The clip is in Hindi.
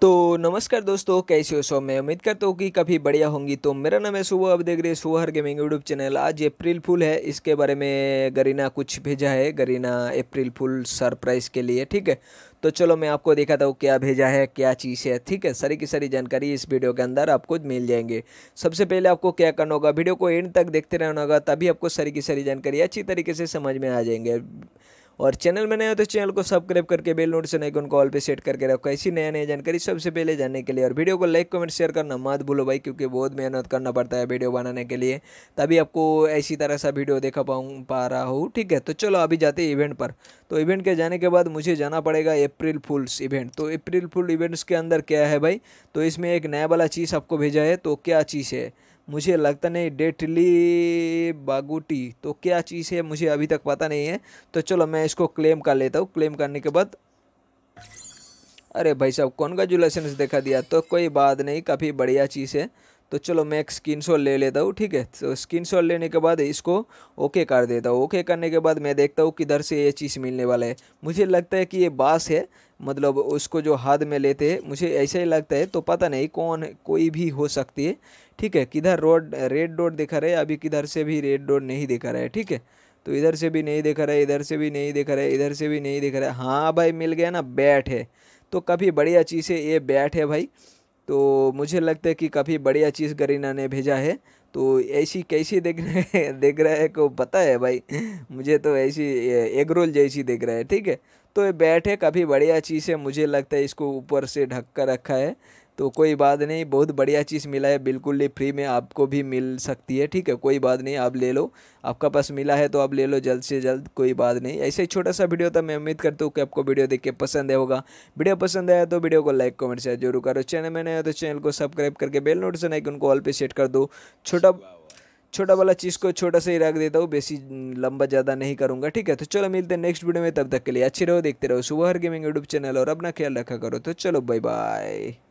तो नमस्कार दोस्तों कैसे हो सो मैं उम्मीद करता हूँ कि कभी बढ़िया होंगी तो मेरा नाम है सुबह अब देख रहे हर गेमिंग यूट्यूब चैनल आज अप्रैल फुल है इसके बारे में गरीना कुछ भेजा है गरीना अप्रैल फुल सरप्राइज़ के लिए ठीक है तो चलो मैं आपको दिखाता हूँ क्या भेजा है क्या चीज़ है ठीक है सारी की सारी जानकारी इस वीडियो के अंदर आपको मिल जाएंगे सबसे पहले आपको क्या करना होगा वीडियो को एंड तक देखते रहना होगा तभी आपको सारी की सारी जानकारी अच्छी तरीके से समझ में आ जाएंगे और चैनल में नया हो तो चैनल को सब्सक्राइब करके बेल नोटिफिकेशन आइकन को ऑल पे सेट करके रखो ऐसी नया नया जानकारी सबसे पहले जानने के लिए और वीडियो को लाइक कमेंट शेयर करना मत भूलो भाई क्योंकि बहुत मेहनत करना पड़ता है वीडियो बनाने के लिए तभी आपको ऐसी तरह सा वीडियो देखा पाऊँ पा रहा हूँ ठीक है तो चलो अभी जाते हैं इवेंट पर तो इवेंट के जाने के बाद मुझे जाना पड़ेगा अप्रैल फुल्स इवेंट तो अप्रैल फुल इवेंट्स के अंदर क्या है भाई तो इसमें एक नया वाला चीज़ आपको भेजा है तो क्या चीज़ है मुझे लगता नहीं डेटली बागुटी तो क्या चीज़ है मुझे अभी तक पता नहीं है तो चलो मैं इसको क्लेम कर लेता हूँ क्लेम करने के बाद अरे भाई साहब कौन का जुलेशन देखा दिया तो कोई बात नहीं काफ़ी बढ़िया चीज़ है तो चलो मैं एक स्क्रीन ले लेता हूँ ठीक है तो स्क्रीन लेने के बाद इसको ओके कर देता हूँ ओके करने के बाद मैं देखता हूँ किधर से ये चीज़ मिलने वाला है मुझे लगता है कि ये बाँस है मतलब उसको जो हाथ में लेते हैं मुझे ऐसा ही लगता है तो पता नहीं कौन कोई भी हो सकती है ठीक है किधर रोड रेड रोड दिखा रहा है अभी किधर से भी रेड रोड नहीं दिखा रहा है ठीक है तो इधर से भी नहीं दिखा रहा है इधर से भी नहीं दिखा रहा है इधर से भी नहीं दिखा रहा है हाँ भाई मिल गया ना बैट है तो काफ़ी बढ़िया चीज़ है ये बैट है भाई तो मुझे लगता है कि काफ़ी बढ़िया चीज़ करीना ने भेजा है तो ऐसी कैसी देख रहे देख रहा है को पता है भाई मुझे तो ऐसी एग रोल जैसी देख रहा है ठीक है तो ये बैट है काफ़ी बढ़िया चीज़ है मुझे लगता है इसको ऊपर से ढक कर रखा है तो कोई बात नहीं बहुत बढ़िया चीज़ मिला है बिल्कुल ही फ्री में आपको भी मिल सकती है ठीक है कोई बात नहीं आप ले लो आपका पास मिला है तो आप ले लो जल्द से जल्द कोई बात नहीं ऐसे ही छोटा सा वीडियो था मैं उम्मीद करता हूँ कि आपको वीडियो देख के पसंद है होगा वीडियो पसंद आया तो वीडियो को लाइक कमेंट शेयर जरूर करो चैनल में नया तो चैनल को सब्सक्राइब करके बेल नोटिफिकेशन आइकन को ऑल पे सेट कर दो छोटा छोटा वाला चीज़ को छोटा सा ही रख देता हूँ बेसी लंबा ज़्यादा नहीं करूँगा ठीक है तो चलो मिलते हैं नेक्स्ट वीडियो में तब तक के लिए अच्छे रहो देखते रहो सुबह हर गेमिंग यूट्यूब चैनल और अपना ख्याल रखा करो तो चलो बाय बाय